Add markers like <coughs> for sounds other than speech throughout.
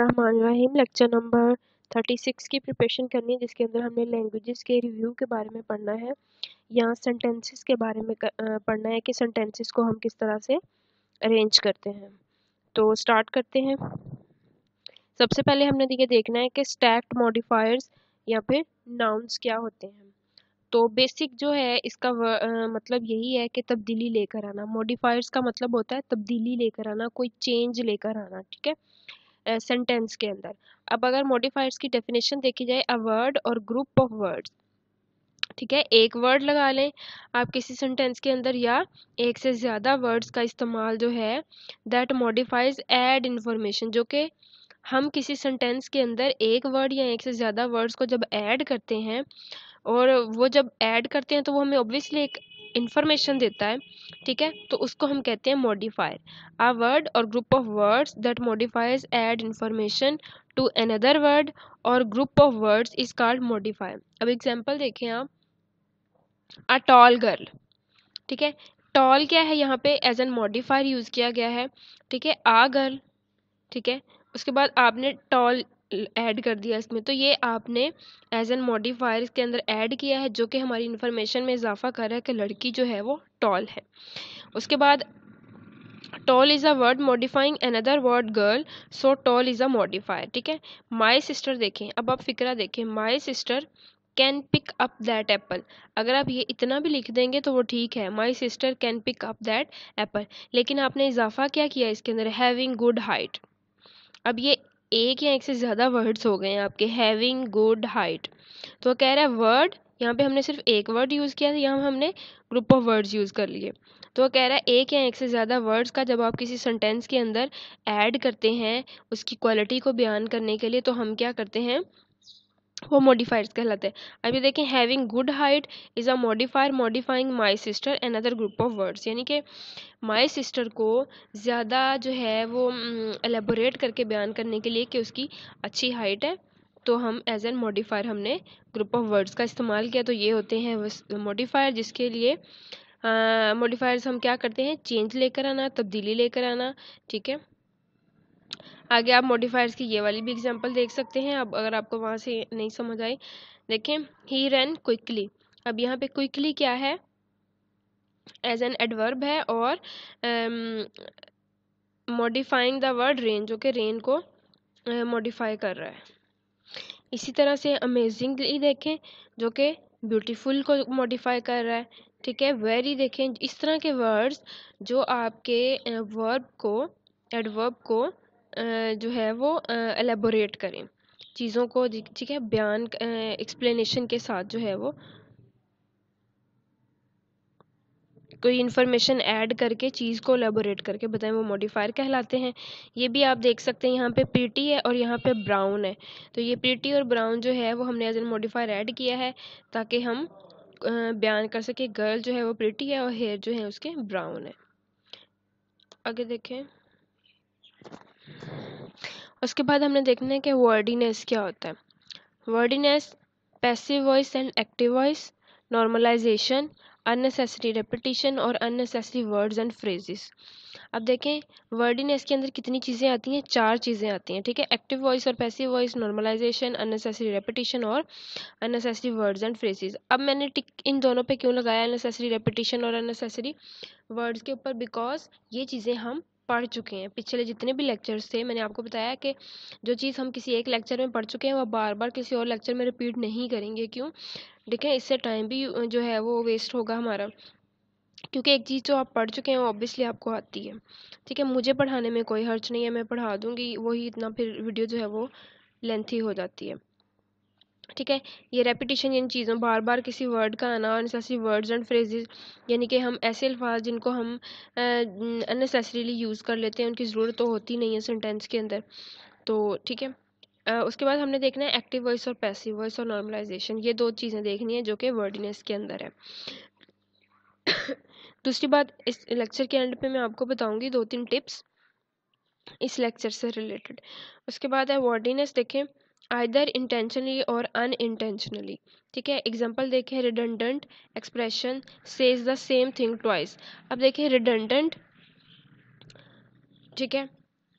रहीम lecture number thirty six की preparation करनी है जिसके अंदर हमें लैंग्वेजेस के रिव्यू के बारे में पढ़ना है या सेंटेंसेस के बारे में पढ़ना है कि सेंटेंसेस को हम किस तरह से अरेंज करते हैं तो स्टार्ट करते हैं सबसे पहले हमने देखिए देखना है कि स्टैक्ड मॉडिफायर्स या फिर नाउंस क्या होते हैं तो बेसिक जो है इसका व, आ, मतलब यही है कि तब्दीली लेकर आना मॉडिफायर्स का मतलब होता है तब्दीली लेकर आना कोई चेंज लेकर आना ठीक है सेंटेंस के अंदर अब अगर मॉडिफायर्स की डेफिनेशन देखी जाए a word or group of words ठीक है एक वर्ड लगा लें आप किसी सेंटेंस के अंदर या एक से ज़्यादा वर्ड्स का इस्तेमाल जो है दैट मॉडिफाइज एड इन्फॉर्मेशन जो कि हम किसी सेंटेंस के अंदर एक वर्ड या एक से ज़्यादा वर्ड्स को जब ऐड करते हैं और वो जब ऐड करते हैं तो वो हमें ऑब्वियसली एक इन्फॉर्मेशन देता है ठीक है तो उसको हम कहते हैं modifier a word or group of words that modifies add information to another word or group of words is called modifier अब एग्जाम्पल देखें आप आ टॉल गर्ल ठीक है टॉल क्या है यहाँ पे एज एन मॉडिफायर यूज़ किया गया है ठीक है आ गर्ल ठीक है उसके बाद आपने टॉल ऐड कर दिया इसमें तो ये आपने एज एन मॉडिफायर इसके अंदर ऐड किया है जो कि हमारी इन्फॉर्मेशन में इजाफा कर रहा है कि लड़की जो है वो टॉल है उसके बाद tall is a word modifying another word girl so tall is a modifier ठीक है माई सिस्टर देखें अब आप फिक्रा देखें my sister can pick up that apple अगर आप ये इतना भी लिख देंगे तो वो ठीक है my sister can pick up that apple लेकिन आपने इजाफा क्या किया इसके अंदर हैविंग गुड हाइट अब ये एक या एक से ज़्यादा वर्ड्स हो गए हैं आपके हैविंग गुड हाइट तो कह रहा है वर्ड यहाँ पे हमने सिर्फ एक वर्ड यूज़ किया था यहाँ हमने ग्रुप ऑफ वर्ड्स यूज़ कर लिए तो कह रहा है एक या एक से ज़्यादा वर्ड्स का जब आप किसी सेंटेंस के अंदर ऐड करते हैं उसकी क्वालिटी को बयान करने के लिए तो हम क्या करते हैं वो मॉडिफायर्स कहलाते हैं अभी देखें having good height is a modifier modifying my sister other group of words यानी कि माई सिस्टर को ज़्यादा जो है वो एलेबोरेट करके बयान करने के लिए कि उसकी अच्छी हाइट है तो हम एज एन मॉडिफायर हमने ग्रुप ऑफ वर्ड्स का इस्तेमाल किया तो ये होते हैं मॉडिफायर जिसके लिए मॉडिफायर्स हम क्या करते हैं चेंज लेकर आना तब्दीली लेकर आना ठीक है आगे आप मॉडिफायर्स की ये वाली भी एग्जांपल देख सकते हैं अब अगर आपको वहाँ से नहीं समझ आई देखें ही रन क्विकली अब यहाँ पे क्विकली क्या है एज एन एडवर्ब है और मॉडिफाइंग द वर्ड रेन जो कि रेन को मॉडिफाई uh, कर रहा है इसी तरह से अमेजिंगली देखें जो कि ब्यूटीफुल को मॉडिफाई कर रहा है ठीक है वेरी देखें इस तरह के वर्ड्स जो आपके वर्ब uh, को एडवर्ब को जो है वो एलेबोरेट करें चीज़ों को ठीक है बयान एक्सप्लेनेशन के साथ जो है वो कोई इन्फॉर्मेशन ऐड करके चीज़ को एलेबोरेट करके बताएं वो मॉडिफायर कहलाते हैं ये भी आप देख सकते हैं यहाँ पे पीटी है और यहाँ पे ब्राउन है तो ये पीटी और ब्राउन जो है वो हमने एज एन मॉडिफायर ऐड किया है ताकि हम बयान कर सकें गर्ल जो है वो पीटी है और हेयर जो है उसके ब्राउन है आगे देखें उसके बाद हमने देखना है कि वर्डीनेस क्या होता है wordiness passive voice and active voice normalization unnecessary repetition और अननेसेसरी वर्ड्स एंड फ्रेजेस अब देखें वर्डीनेस के अंदर कितनी चीज़ें आती हैं चार चीज़ें आती हैं ठीक है एक्टिव वॉइस और passive voice normalization unnecessary repetition और अननेसेसरी वर्ड्स एंड फ्रेजेस अब मैंने टिक इन दोनों पे क्यों लगाया अननेसेसरी रेपिटेशन और अननेसेसरी वर्ड्स के ऊपर बिकॉज ये चीज़ें हम पढ़ चुके हैं पिछले जितने भी लेक्चर्स थे मैंने आपको बताया कि जो चीज़ हम किसी एक लेक्चर में पढ़ चुके हैं वह बार बार किसी और लेक्चर में रिपीट नहीं करेंगे क्यों देखें इससे टाइम भी जो है वो वेस्ट होगा हमारा क्योंकि एक चीज़ जो आप पढ़ चुके हैं वो ऑब्वियसली आपको आती है ठीक है मुझे पढ़ाने में कोई हर्च नहीं है मैं पढ़ा दूँगी वही इतना फिर वीडियो जो है वो लेंथी हो जाती है ठीक है ये रेपिटेशन इन चीज़ों बार बार किसी वर्ड का आना अनसेसरी वर्ड्स एंड फ्रेजेस यानी कि हम ऐसे अल्फाज जिनको हम अननेसेसरीली यूज़ कर लेते हैं उनकी ज़रूरत तो होती नहीं है सेंटेंस के अंदर तो ठीक है उसके बाद हमने देखना है एक्टिव वॉइस और पैसिव वॉइस और नॉर्मलाइजेशन ये दो चीज़ें देखनी है जो कि वर्डनेस के अंदर है <coughs> दूसरी बात इस लेक्चर के एंड पे मैं आपको बताऊंगी दो तीन टिप्स इस लेक्चर से रिलेटेड उसके बाद है वर्डिनेस देखें आइदर इंटेंशनली और अन इंटेंशनली ठीक है एग्जाम्पल देखें redundant expression says the same thing twice अब देखें रिडनडेंट ठीक है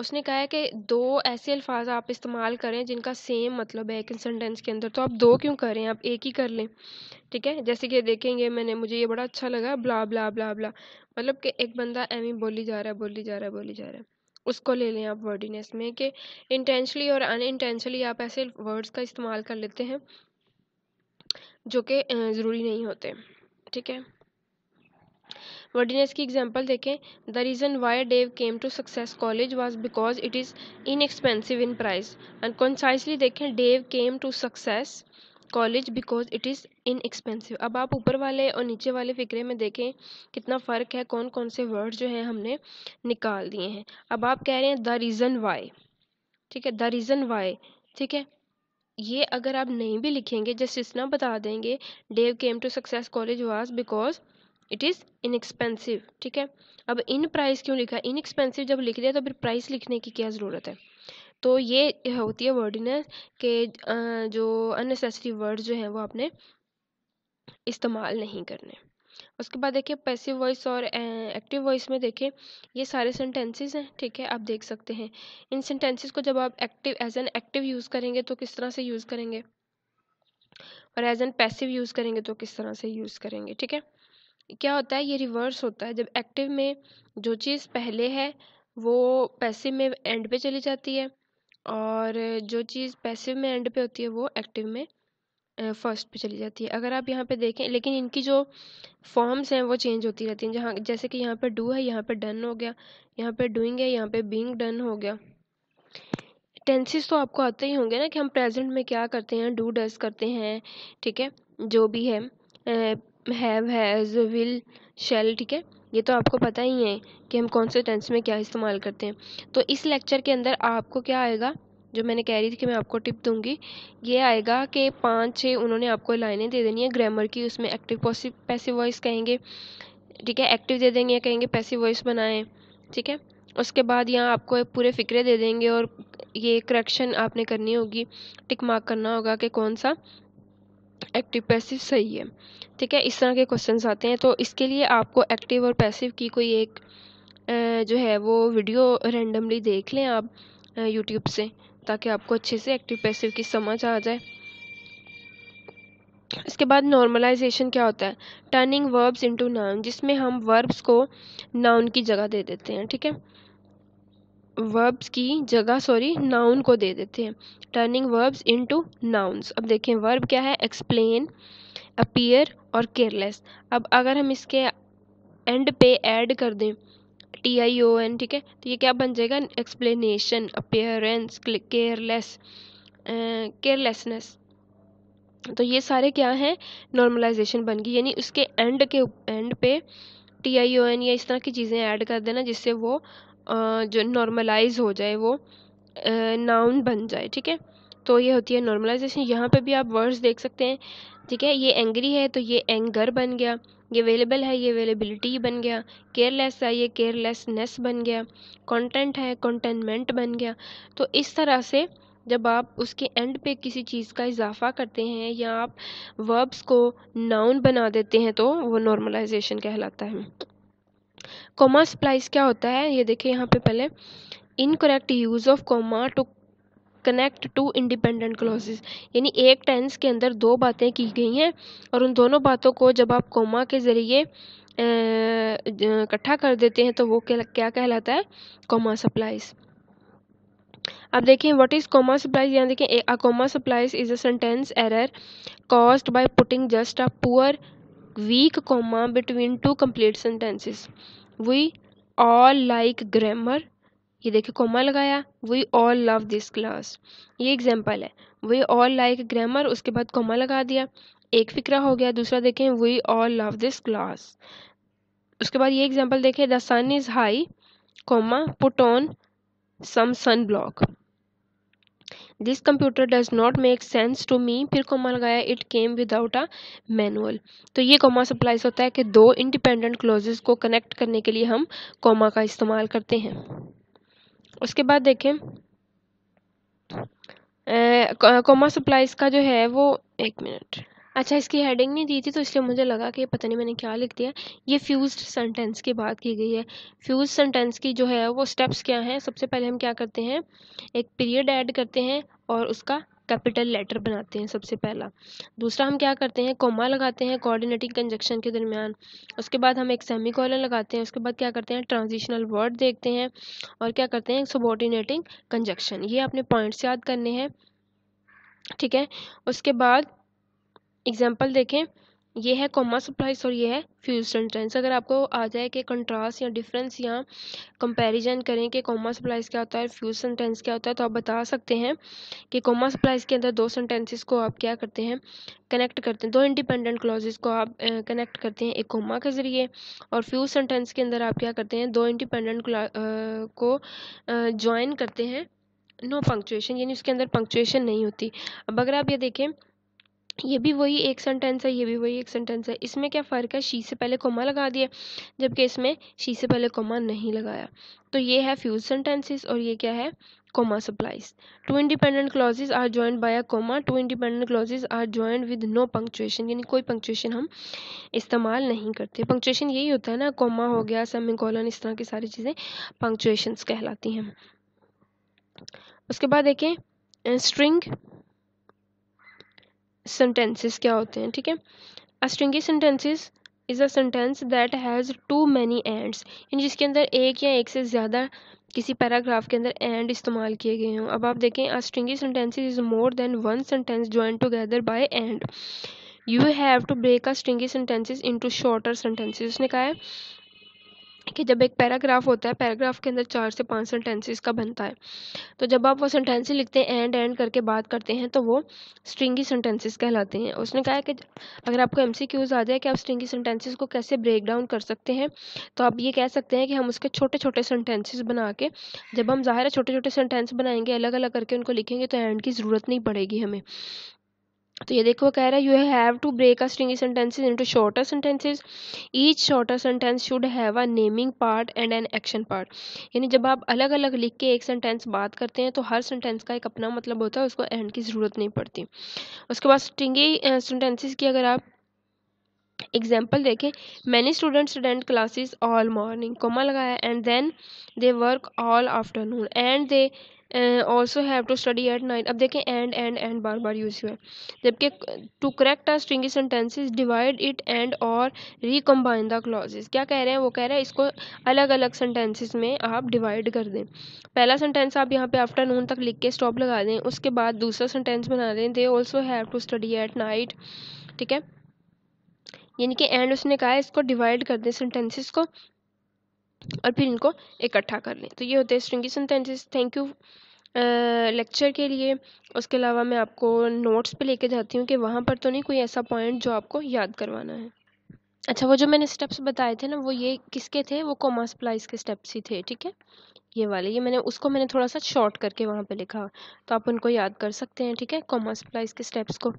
उसने कहा है कि दो ऐसे अल्फाज आप इस्तेमाल करें जिनका सेम मतलब है एक सेंटेंस के अंदर तो आप दो क्यों करें आप एक ही कर लें ठीक है जैसे कि देखेंगे मैंने मुझे ये बड़ा अच्छा लगा ब्ला ब्ला ब्ला ब्ला मतलब कि एक बंदा एम ही बोली जा रहा है बोली जा रहा है बोली जा रहा है उसको ले लें आप वर्डीनेस में कि इंटेंशली और अनइंटेंशली आप ऐसे वर्ड्स का इस्तेमाल कर लेते हैं जो कि ज़रूरी नहीं होते ठीक है वर्डीनेस की एग्जांपल देखें the reason why Dave came to Success College was because it is inexpensive in price and concisely देखें Dave came to Success College because it is inexpensive अब आप ऊपर वाले और नीचे वाले फिक्रे में देखें कितना फ़र्क है कौन कौन से वर्ड जो हैं हमने निकाल दिए हैं अब आप कह रहे हैं द रीज़न वाई ठीक है द रीज़न वाई ठीक है ये अगर आप नहीं भी लिखेंगे जस्ट इतना बता देंगे Dave came to Success College was because it is inexpensive ठीक है अब इन प्राइस क्यों लिखा इनएक्सपेंसिव जब लिख दिया तो फिर प्राइस लिखने की क्या ज़रूरत है तो ये होती है वर्डिनेस के जो अननेसेसरी वर्ड जो हैं वो आपने इस्तेमाल नहीं करने उसके बाद देखिए पैसिव वॉइस और एक्टिव वॉइस में देखिए ये सारे सेंटेंसेस हैं ठीक है आप देख सकते हैं इन सेंटेंसेस को जब आप active as an active use करेंगे तो किस तरह से यूज़ करेंगे और एज एन पैसिव यूज़ करेंगे तो किस तरह से यूज़ करेंगे ठीक है क्या होता है ये रिवर्स होता है जब एक्टिव में जो चीज़ पहले है वो पैसिव में एंड पे चली जाती है और जो चीज़ पैसिव में एंड पे होती है वो एक्टिव में फर्स्ट पे चली जाती है अगर आप यहाँ पे देखें लेकिन इनकी जो फॉर्म्स हैं वो चेंज होती रहती हैं जहाँ जैसे कि यहाँ पे डू है यहाँ पे डन हो गया यहाँ पे डूइंग है यहाँ पे बींग डन हो गया टेंसेस तो आपको आते ही होंगे ना कि हम प्रेजेंट में क्या करते हैं डू डस करते हैं ठीक है जो भी है हैव हैज़ विल शेल ठीक है ये तो आपको पता ही है कि हम कौन से टेंस में क्या इस्तेमाल करते हैं तो इस लेक्चर के अंदर आपको क्या आएगा जो मैंने कह रही थी कि मैं आपको टिप दूंगी ये आएगा कि पाँच छः उन्होंने आपको लाइनें दे देनी है ग्रामर की उसमें एक्टिव पॉसिव पैसिव वॉइस कहेंगे ठीक है एक्टिव दे देंगे या कहेंगे पैसिव वॉइस बनाएं ठीक है उसके बाद यहाँ आपको पूरे फिक्रे दे देंगे और ये करेक्शन आपने करनी होगी टिक मार्क करना होगा कि कौन सा एक्टिव पैसिव सही है ठीक है इस तरह के क्वेश्चंस आते हैं तो इसके लिए आपको एक्टिव और पैसिव की कोई एक जो है वो वीडियो रेंडमली देख लें आप यूट्यूब से ताकि आपको अच्छे से एक्टिव पैसिव की समझ आ जाए इसके बाद नॉर्मलाइजेशन क्या होता है टर्निंग वर्ब्स इनटू नाउन जिसमें हम वर्ब्स को नाउन की जगह दे देते हैं ठीक है वर्ब्स की जगह सॉरी नाउन को दे देते हैं टर्निंग वर्ब्स इनटू नाउन्स अब देखें वर्ब क्या है एक्सप्लेन अपीयर और केयरलेस अब अगर हम इसके एंड पे ऐड कर दें टी आई ओ एन ठीक है तो ये क्या बन जाएगा एक्सप्लेनेशन अपेयरेंस केयरलेस केयरलेसनेस तो ये सारे क्या हैं नॉर्मलाइजेशन बन गई यानी उसके एंड के एंड पे टी आई ओ एन या इस तरह की चीज़ें ऐड कर देना जिससे वो जो नॉर्मलाइज हो जाए वो नाउन बन जाए ठीक है तो ये होती है नॉर्मलाइजेशन यहाँ पे भी आप वर्ड्स देख सकते हैं ठीक है ये एंग्री है तो ये एंगर बन गया ये अवेलेबल है ये अवेलेबिलिटी बन गया केयरलेस है ये केयरलेसनेस बन गया कॉन्टेंट है कॉन्टेनमेंट बन गया तो इस तरह से जब आप उसके एंड पे किसी चीज़ का इजाफा करते हैं या आप वर्ब्स को नाउन बना देते हैं तो वो नॉर्मलाइजेशन कहलाता है कॉमा स्प्लाइस क्या होता है ये देखिए यहाँ पे पहले incorrect use of comma to connect two independent clauses यानी एक टेंस के अंदर दो बातें की गई हैं और उन दोनों बातों को जब आप कॉमा के ज़रिए इकट्ठा कर देते हैं तो वो क्या कहलाता है कॉमा सप्लाइज अब देखें व्हाट इज़ कॉमा सप्लाइज यहाँ देखें a comma splices is a sentence error caused by putting just a poor weak comma between two complete sentences we all like grammar ये देखिए कोमा लगाया we all love this class ये example है we all like grammar उसके बाद coma लगा दिया एक फिक्रा हो गया दूसरा देखें we all love this class उसके बाद ये एग्जाम्पल देखें the sun is high comma put on some sun block this computer does not make sense to me फिर कोमा लगाया it came without a manual तो ये कोमा सप्लाइज होता है कि दो इंडिपेंडेंट क्लोजेस को कनेक्ट करने के लिए हम कोमा का इस्तेमाल करते हैं उसके बाद देखें कोमा सप्लाइज का जो है वो एक मिनट अच्छा इसकी हेडिंग नहीं दी थी तो इसलिए मुझे लगा कि पता नहीं मैंने क्या लिख दिया ये फ्यूज्ड सेंटेंस की बात की गई है फ्यूज सेंटेंस की जो है वो स्टेप्स क्या हैं सबसे पहले हम क्या करते हैं एक पीरियड ऐड करते हैं और उसका कैपिटल लेटर बनाते हैं सबसे पहला दूसरा हम क्या करते हैं कोमा लगाते हैं कोऑर्डिनेटिंग कंजक्शन के दरमियान उसके बाद हम एक सेमी कॉलन लगाते हैं उसके बाद क्या करते हैं ट्रांजिशनल वर्ड देखते हैं और क्या करते हैं सबॉर्डिनेटिंग कंजक्शन ये अपने पॉइंट्स याद करने हैं ठीक है उसके बाद एग्जाम्पल देखें ये है कॉमा सप्लाइज और ये है फ्यूल सेंटेंस अगर आपको आ जाए कि कंट्रास्ट या डिफरेंस या कंपैरिजन करें कि कॉमा सप्लाइज क्या होता है फ्यूल सेंटेंस क्या होता है तो आप बता सकते हैं कि कॉमा सप्लाइज के अंदर दो सेंटेंसेस को आप क्या करते हैं कनेक्ट करते हैं दो इंडिपेंडेंट क्लॉजेस को आप कनेक्ट करते हैं एक कोमा के ज़रिए और फ्यूज सेंटेंस के अंदर आप क्या करते हैं दो इंडिपेंडेंट को ज्वाइन करते हैं नो पंक्चुएशन यानी उसके अंदर पंक्चुएशन नहीं होती अब अगर आप ये देखें ये भी वही एक सेंटेंस है ये भी वही एक सेंटेंस है इसमें क्या फ़र्क है शी से पहले कोमा लगा दिया जबकि इसमें शी से पहले कोमा नहीं लगाया तो ये है फ्यूज सेंटेंसेस और ये क्या है comma splices two independent clauses are joined by a comma two independent clauses are joined with no punctuation यानी कोई पंक्चुएशन हम इस्तेमाल नहीं करते पंक्चुएशन यही होता है ना कोमा हो गया सेमी कॉलन इस तरह की सारी चीज़ें पंक्चुएशंस कहलाती हैं उसके बाद देखें स्ट्रिंग सेंटेंसेस क्या होते हैं ठीक है a stringy sentences is a sentence that has too many ands यानी जिसके अंदर एक या एक से ज़्यादा किसी पैराग्राफ के अंदर एंड इस्तेमाल किए गए हों अब आप देखें a stringy stringy sentences is more than one sentence join together by and you have to break a stringy sentences into shorter sentences उसने कहा है कि जब एक पैराग्राफ होता है पैराग्राफ के अंदर चार से पांच सेंटेंसेस का बनता है तो जब आप वो सेंटेंसी लिखते हैं एंड एंड करके बात करते हैं तो वो स्ट्रिंगी सेंटेंसेस कहलाते हैं उसने कहा है कि अगर आपको एमसीक्यूज आ जाए कि आप स्ट्रिंगी सेंटेंसेस को कैसे ब्रेक डाउन कर सकते हैं तो आप ये कह सकते हैं कि हम उसके छोटे छोटे सेंटेंसेस बना के जब हम ज़ाहिर है छोटे छोटे सेंटेंस बनाएंगे अलग अलग करके उनको लिखेंगे तो एंड की ज़रूरत नहीं पड़ेगी हमें तो ये देखो कह रहा है you have to break a string sentences into shorter sentences each shorter sentence should have a naming part and an action part यानी जब आप अलग अलग लिख के एक सेंटेंस बात करते हैं तो हर सेंटेंस का एक अपना मतलब होता है उसको एंड की ज़रूरत नहीं पड़ती उसके बाद स्ट्रिंगी सेंटेंसेज की अगर आप एग्जाम्पल देखें many students attend classes all morning comma लगाया and then they work all afternoon and they also have to study at night अब देखें एंड एंड एंड बार बार यूज़ हुए जबकि to correct a string sentences divide it and और recombine the clauses क्या कह रहे हैं वो कह रहे हैं इसको अलग अलग सेंटेंसेज में आप डिवाइड कर दें पहला सेंटेंस आप यहाँ पे आफ्टरनून तक लिख के स्टॉप लगा दें उसके बाद दूसरा सेंटेंस बना दें they also have to study at night ठीक है यानी कि एंड उसने कहा है इसको डिवाइड कर दें सेंटेंसेस को और फिर इनको इकट्ठा कर लें तो ये होते हैं stringy sentences thank you lecture के लिए उसके अलावा मैं आपको नोट्स पे लेके जाती हूँ कि वहाँ पर तो नहीं कोई ऐसा पॉइंट जो आपको याद करवाना है अच्छा वो जो मैंने स्टेप्स बताए थे ना वो ये किसके थे वो कॉमर्स सप्लाइज के स्टेप्स ही थे ठीक है ये वाले ये मैंने उसको मैंने थोड़ा सा शॉर्ट करके वहाँ पे लिखा तो आप उनको याद कर सकते हैं ठीक है कॉमर्स सप्लाइज के स्टेप्स को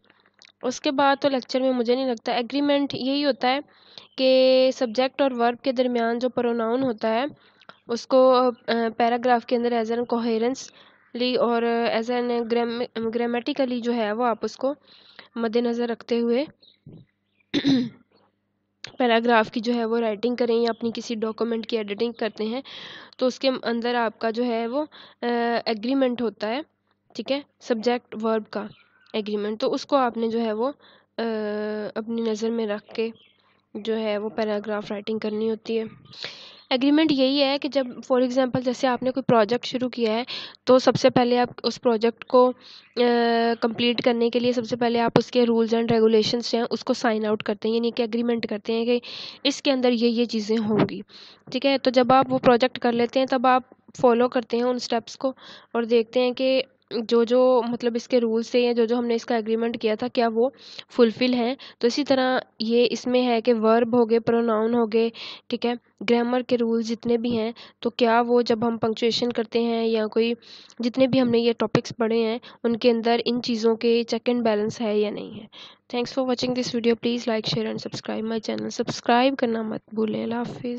उसके बाद तो लेक्चर में मुझे नहीं लगता एग्रीमेंट यही होता है कि सब्जेक्ट और वर्ब के दरमियान जो प्रोनाउन होता है उसको पैराग्राफ के अंदर एज एन कोहेरेंसली और एज एन ग्राम ग्रामेटिकली जो है वो आप उसको मद्देनज़र रखते हुए पैराग्राफ <clears throat> की जो है वो राइटिंग करें या अपनी किसी डॉक्यूमेंट की एडिटिंग करते हैं तो उसके अंदर आपका जो है वो एग्रीमेंट होता है ठीक है सब्जेक्ट वर्ब का एग्रीमेंट तो उसको आपने जो है वो अपनी नज़र में रख के जो है वो पैराग्राफ राइटिंग करनी होती है एग्रीमेंट यही है कि जब फॉर एग्ज़ाम्पल जैसे आपने कोई प्रोजेक्ट शुरू किया है तो सबसे पहले आप उस प्रोजेक्ट को कंप्लीट करने के लिए सबसे पहले आप उसके रूल्स एंड रेगुलेशंस हैं उसको साइन आउट करते हैं यानी कि एग्रीमेंट करते हैं कि इसके अंदर ये ये चीज़ें होंगी ठीक है तो जब आप वो प्रोजेक्ट कर लेते हैं तब आप फॉलो करते हैं उन स्टेप्स को और देखते हैं कि जो जो मतलब इसके रूल्स थे या जो जो हमने इसका एग्रीमेंट किया था क्या वो फुलफ़िल हैं तो इसी तरह ये इसमें है कि वर्ब हो गए प्रोनाउन हो गए ठीक है ग्रामर के रूल्स जितने भी हैं तो क्या वो जब हम पंक्चुएशन करते हैं या कोई जितने भी हमने ये टॉपिक्स पढ़े हैं उनके अंदर इन चीज़ों के चेक एंड बैलेंस है या नहीं है thanks for watching this video please like share and subscribe my channel subscribe करना मत भूलें हाफिज़